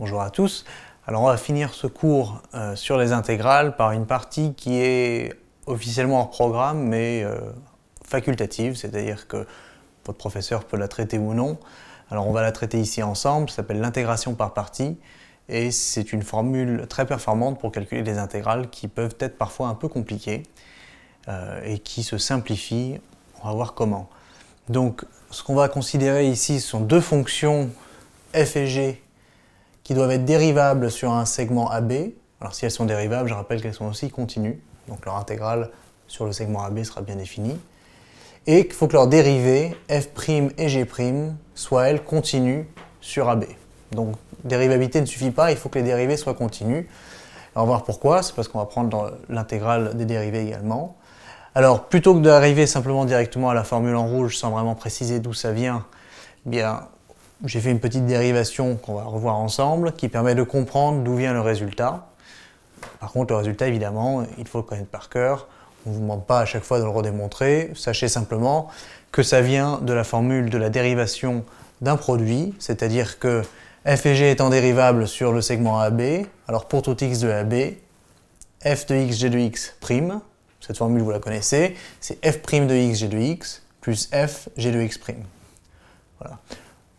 Bonjour à tous. Alors on va finir ce cours euh, sur les intégrales par une partie qui est officiellement hors programme mais euh, facultative, c'est-à-dire que votre professeur peut la traiter ou non. Alors on va la traiter ici ensemble, ça s'appelle l'intégration par partie et c'est une formule très performante pour calculer des intégrales qui peuvent être parfois un peu compliquées euh, et qui se simplifient. On va voir comment. Donc ce qu'on va considérer ici sont deux fonctions f et g qui doivent être dérivables sur un segment AB. Alors si elles sont dérivables, je rappelle qu'elles sont aussi continues, donc leur intégrale sur le segment AB sera bien définie. Et qu'il faut que leurs dérivée, f' et g', soient elles continues sur AB. Donc dérivabilité ne suffit pas, il faut que les dérivées soient continues. On va voir pourquoi, c'est parce qu'on va prendre l'intégrale des dérivées également. Alors plutôt que d'arriver simplement directement à la formule en rouge sans vraiment préciser d'où ça vient, eh bien j'ai fait une petite dérivation qu'on va revoir ensemble qui permet de comprendre d'où vient le résultat. Par contre, le résultat, évidemment, il faut le connaître par cœur. On ne vous demande pas à chaque fois de le redémontrer. Sachez simplement que ça vient de la formule de la dérivation d'un produit, c'est-à-dire que f et g étant dérivables sur le segment AB, alors pour tout x de AB, f de x, g de x prime, cette formule vous la connaissez, c'est f prime de x, g de x, plus f, g de x prime. Voilà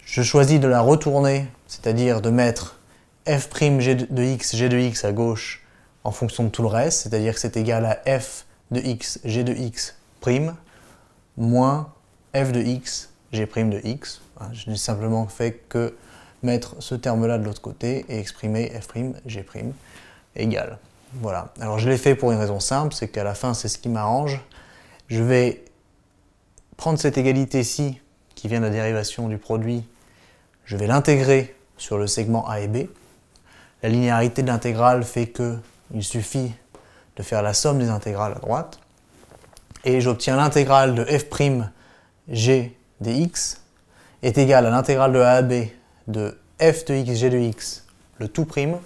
je choisis de la retourner, c'est-à-dire de mettre f' de x, g de x à gauche en fonction de tout le reste, c'est-à-dire que c'est égal à f de x, g de x prime, moins f de x, g prime de x. Hein, je n'ai simplement fait que mettre ce terme-là de l'autre côté et exprimer f prime, g prime égale. Voilà. Alors je l'ai fait pour une raison simple, c'est qu'à la fin c'est ce qui m'arrange. Je vais prendre cette égalité-ci qui vient de la dérivation du produit je vais l'intégrer sur le segment A et B. La linéarité de l'intégrale fait que il suffit de faire la somme des intégrales à droite. Et j'obtiens l'intégrale de f g dx est égale à l'intégrale de a à b de f de x g de x, le tout prime,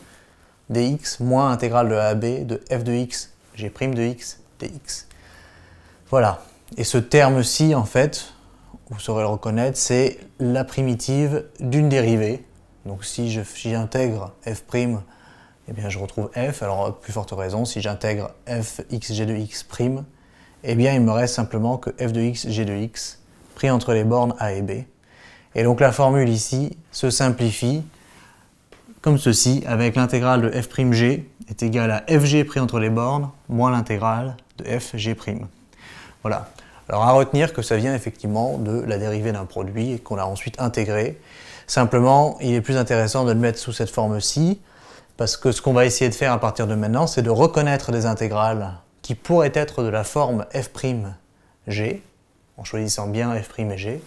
dx moins intégrale de a à b de f de x g prime de x dx. Voilà. Et ce terme-ci, en fait, vous saurez le reconnaître, c'est la primitive d'une dérivée. Donc si j'intègre f', eh bien je retrouve f. Alors plus forte raison, si j'intègre f x g de x', eh bien il me reste simplement que f de x g de x pris entre les bornes a et b. Et donc la formule ici se simplifie comme ceci, avec l'intégrale de f'g est égale à fg pris entre les bornes moins l'intégrale de fg'. Voilà. Alors à retenir que ça vient effectivement de la dérivée d'un produit et qu'on l'a ensuite intégré. Simplement, il est plus intéressant de le mettre sous cette forme-ci, parce que ce qu'on va essayer de faire à partir de maintenant, c'est de reconnaître des intégrales qui pourraient être de la forme f'g, en choisissant bien f' et g,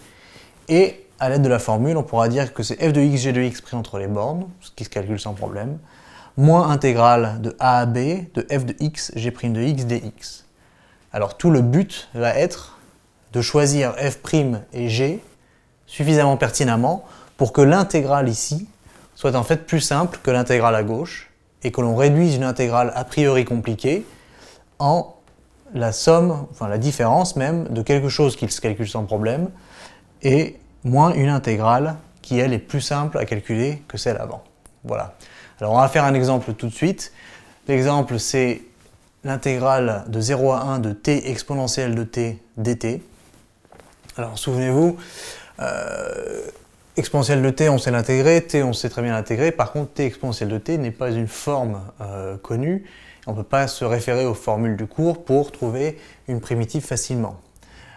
et à l'aide de la formule, on pourra dire que c'est f de x, g de x pris entre les bornes, ce qui se calcule sans problème, moins intégrale de a à b de f de x, g' de x, dx. Alors tout le but va être de choisir f' et g suffisamment pertinemment pour que l'intégrale ici soit en fait plus simple que l'intégrale à gauche et que l'on réduise une intégrale a priori compliquée en la somme, enfin la différence même de quelque chose qui se calcule sans problème et moins une intégrale qui elle est plus simple à calculer que celle avant. Voilà. Alors on va faire un exemple tout de suite. L'exemple c'est l'intégrale de 0 à 1 de t exponentielle de t dt. Alors souvenez-vous, euh, exponentielle de t, on sait l'intégrer, t, on sait très bien l'intégrer. Par contre, t exponentielle de t n'est pas une forme euh, connue. On ne peut pas se référer aux formules du cours pour trouver une primitive facilement.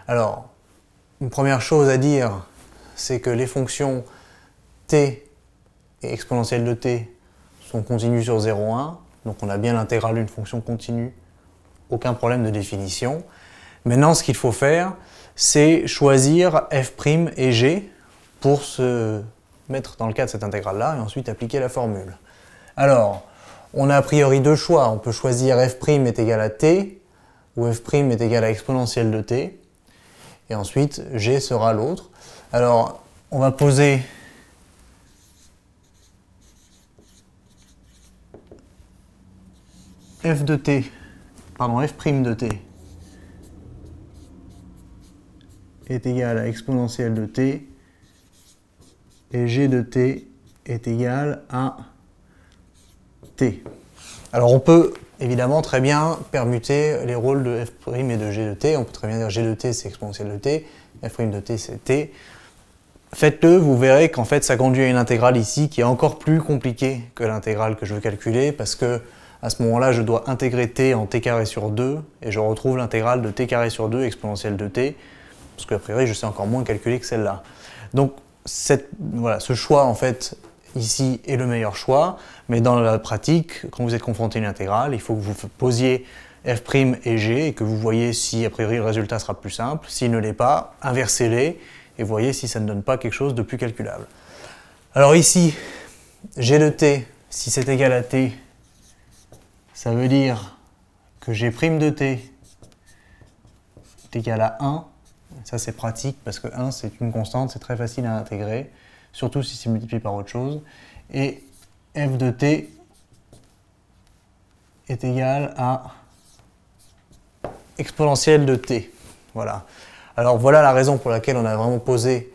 Alors, une première chose à dire, c'est que les fonctions t et exponentielle de t sont continues sur 0 1. Donc on a bien l'intégrale d'une fonction continue, aucun problème de définition. Maintenant, ce qu'il faut faire, c'est choisir f' et g pour se mettre dans le cadre de cette intégrale-là et ensuite appliquer la formule. Alors, on a a priori deux choix. On peut choisir f' est égal à t ou f' est égal à exponentielle de t. Et ensuite, g sera l'autre. Alors, on va poser f de t, pardon, f' de t est égal à exponentielle de t et g de t est égal à t. Alors on peut évidemment très bien permuter les rôles de f' et de g de t. On peut très bien dire g de t c'est exponentielle de t, f' de t c'est t. Faites-le, vous verrez qu'en fait ça conduit à une intégrale ici qui est encore plus compliquée que l'intégrale que je veux calculer parce que à ce moment-là, je dois intégrer t en t carré sur 2, et je retrouve l'intégrale de t carré sur 2 exponentielle de t, parce qu'a priori, je sais encore moins calculer que celle-là. Donc, ce choix, en fait, ici, est le meilleur choix, mais dans la pratique, quand vous êtes confronté à une intégrale, il faut que vous posiez f' et g, et que vous voyez si, à priori, le résultat sera plus simple. S'il ne l'est pas, inversez-les, et voyez si ça ne donne pas quelque chose de plus calculable. Alors ici, j'ai de t, si c'est égal à t, ça veut dire que g' prime de t est égal à 1. Ça, c'est pratique parce que 1, c'est une constante, c'est très facile à intégrer, surtout si c'est multiplié par autre chose. Et f de t est égal à exponentielle de t. Voilà. Alors voilà la raison pour laquelle on a vraiment posé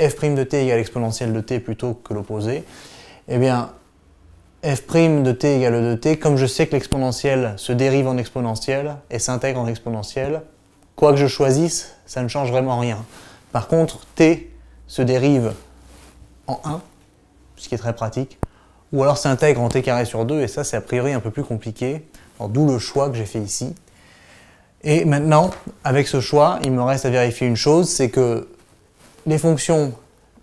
f' de t égale exponentielle de t plutôt que l'opposé. Eh bien, f' de t égale e de t, comme je sais que l'exponentielle se dérive en exponentielle et s'intègre en exponentielle, quoi que je choisisse, ça ne change vraiment rien. Par contre, t se dérive en 1, ce qui est très pratique, ou alors s'intègre en t carré sur 2, et ça c'est a priori un peu plus compliqué, d'où le choix que j'ai fait ici. Et maintenant, avec ce choix, il me reste à vérifier une chose, c'est que les fonctions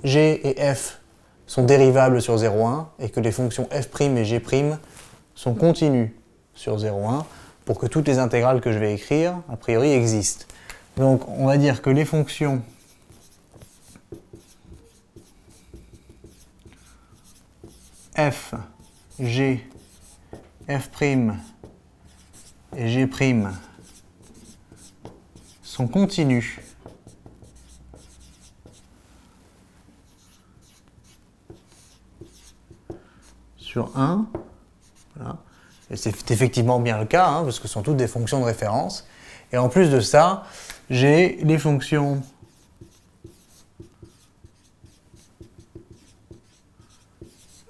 g et f sont dérivables sur 0,1 et que les fonctions f' et g' sont continues sur 0,1 pour que toutes les intégrales que je vais écrire, a priori, existent. Donc on va dire que les fonctions f, g, f' et g' sont continues 1. Et c'est effectivement bien le cas, hein, parce que ce sont toutes des fonctions de référence. Et en plus de ça, j'ai les fonctions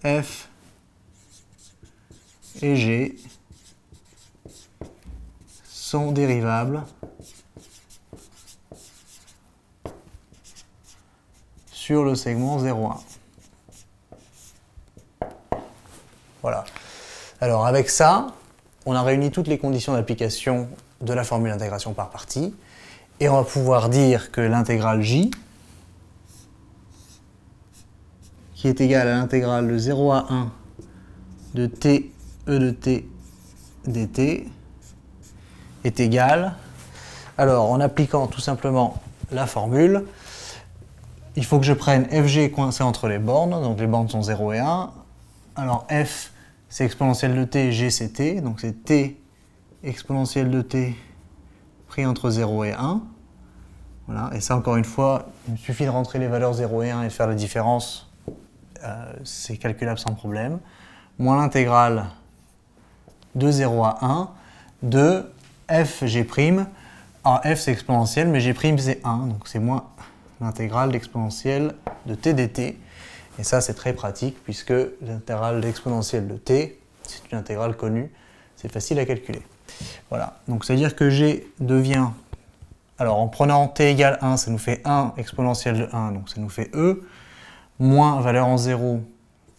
f et g sont dérivables sur le segment 0,1. Voilà. Alors avec ça, on a réuni toutes les conditions d'application de la formule d'intégration par partie, et on va pouvoir dire que l'intégrale j, qui est égale à l'intégrale de 0 à 1 de t e de t dt, est égale, alors en appliquant tout simplement la formule, il faut que je prenne fg coincé entre les bornes, donc les bornes sont 0 et 1, alors f c'est exponentielle de t, g c'est t, donc c'est t exponentielle de t pris entre 0 et 1. Voilà, et ça encore une fois, il me suffit de rentrer les valeurs 0 et 1 et de faire la différence, euh, c'est calculable sans problème. Moins l'intégrale de 0 à 1 de f g prime, alors f c'est exponentielle mais g prime c'est 1, donc c'est moins l'intégrale d'exponentielle de t dt. Et ça, c'est très pratique puisque l'intégrale exponentielle de t, c'est une intégrale connue, c'est facile à calculer. Voilà, donc c'est-à-dire que g devient, alors en prenant t égale 1, ça nous fait 1 exponentielle de 1, donc ça nous fait e, moins valeur en 0, ça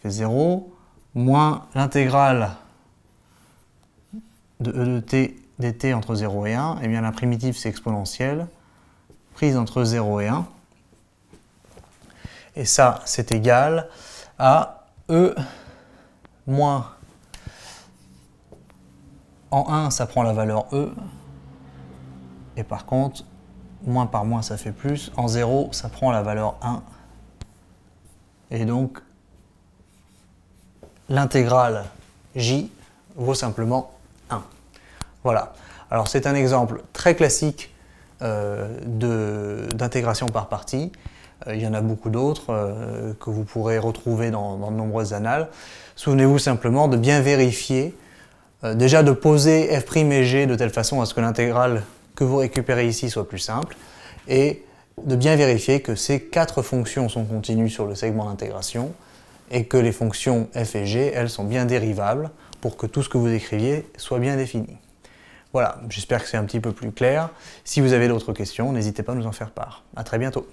fait 0, moins l'intégrale de e de t dt entre 0 et 1, et eh bien la primitive c'est exponentielle, prise entre 0 et 1, et ça, c'est égal à E moins en 1, ça prend la valeur E. Et par contre, moins par moins, ça fait plus. En 0, ça prend la valeur 1. Et donc, l'intégrale J vaut simplement 1. Voilà. Alors, c'est un exemple très classique euh, d'intégration par partie. Euh, il y en a beaucoup d'autres euh, que vous pourrez retrouver dans, de nombreuses annales. Souvenez-vous simplement de bien vérifier, euh, déjà de poser f' et g de telle façon à ce que l'intégrale que vous récupérez ici soit plus simple, et de bien vérifier que ces quatre fonctions sont continues sur le segment d'intégration, et que les fonctions f et g, elles, sont bien dérivables pour que tout ce que vous écriviez soit bien défini. Voilà, j'espère que c'est un petit peu plus clair. Si vous avez d'autres questions, n'hésitez pas à nous en faire part. À très bientôt.